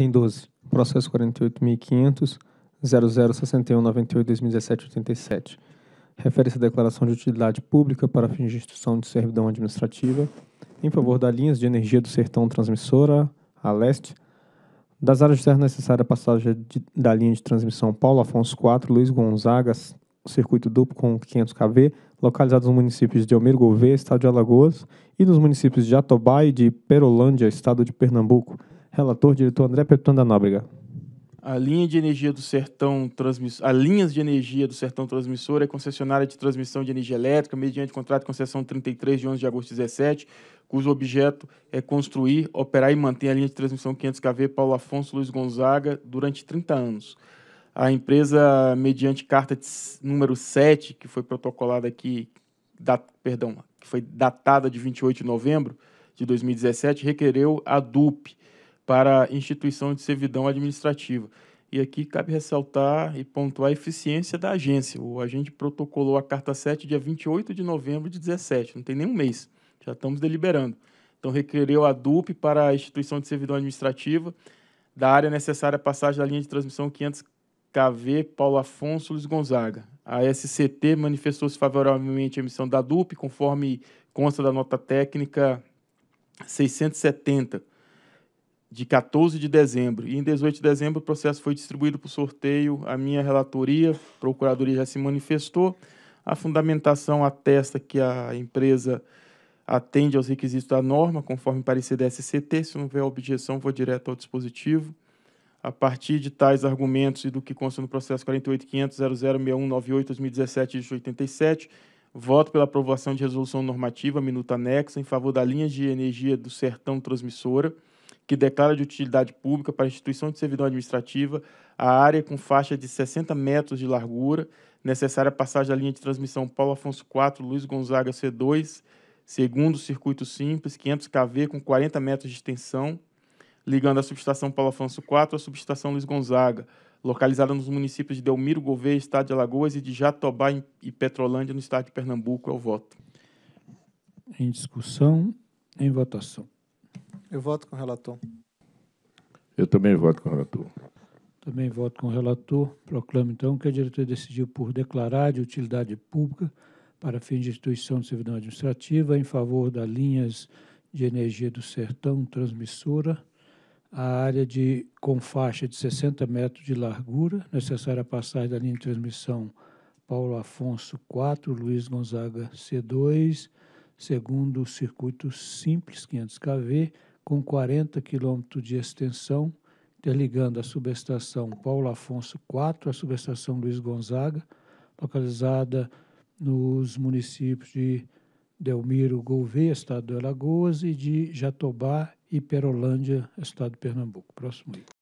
Item 12. Processo 48.500, Refere-se à declaração de utilidade pública para fins de instituição de servidão administrativa em favor das linhas de energia do Sertão Transmissora, a leste, das áreas de terra necessária à passagem de, da linha de transmissão Paulo Afonso IV, Luiz Gonzaga, circuito duplo com 500 kV, localizados nos municípios de Almiro Gouveia, estado de Alagoas, e nos municípios de Atobá e de Perolândia, estado de Pernambuco, Relator, diretor André Petuan da Nóbrega. A linha de energia do Sertão Transmissor, a linhas de energia do Sertão Transmissor é concessionária de transmissão de energia elétrica mediante contrato de concessão 33 de 11 de agosto de 17, cujo objeto é construir, operar e manter a linha de transmissão 500 kV Paulo Afonso Luiz Gonzaga durante 30 anos. A empresa, mediante carta número 7, que foi protocolada aqui, da, perdão, que foi datada de 28 de novembro de 2017, requereu a DUP para instituição de servidão administrativa. E aqui cabe ressaltar e pontuar a eficiência da agência. O agente protocolou a carta 7 dia 28 de novembro de 17, não tem nenhum mês, já estamos deliberando. Então, requereu a DUP para a instituição de servidão administrativa da área necessária à passagem da linha de transmissão 500 KV Paulo Afonso Luiz Gonzaga. A SCT manifestou-se favoravelmente à emissão da DUP, conforme consta da nota técnica 670, de 14 de dezembro. E em 18 de dezembro o processo foi distribuído por sorteio. A minha relatoria, a procuradoria já se manifestou. A fundamentação atesta que a empresa atende aos requisitos da norma, conforme parecer da SCT. Se não houver objeção, vou direto ao dispositivo. A partir de tais argumentos e do que consta no processo 48500006198 87 voto pela aprovação de resolução normativa, minuta anexa, em favor da linha de energia do Sertão Transmissora, que declara de utilidade pública para instituição de servidão administrativa a área com faixa de 60 metros de largura, necessária passagem da linha de transmissão Paulo Afonso IV, Luiz Gonzaga C2, segundo circuito simples, 500 kV com 40 metros de extensão, ligando a subestação Paulo Afonso IV à subestação Luiz Gonzaga, localizada nos municípios de Delmiro Gouveia, estado de Alagoas, e de Jatobá e Petrolândia, no estado de Pernambuco. É o voto. Em discussão, em votação. Eu voto com o relator. Eu também voto com o relator. Também voto com o relator. Proclamo, então, que a diretoria decidiu por declarar de utilidade pública para fins de instituição de servidão administrativa em favor das linhas de energia do sertão transmissora, a área de, com faixa de 60 metros de largura, necessária a passagem da linha de transmissão Paulo Afonso 4, Luiz Gonzaga C2, segundo o circuito simples 500 kV, com 40 quilômetros de extensão, interligando a subestação Paulo Afonso IV à subestação Luiz Gonzaga, localizada nos municípios de Delmiro Gouveia, estado de Alagoas, e de Jatobá e Perolândia, estado de Pernambuco. Próximo item.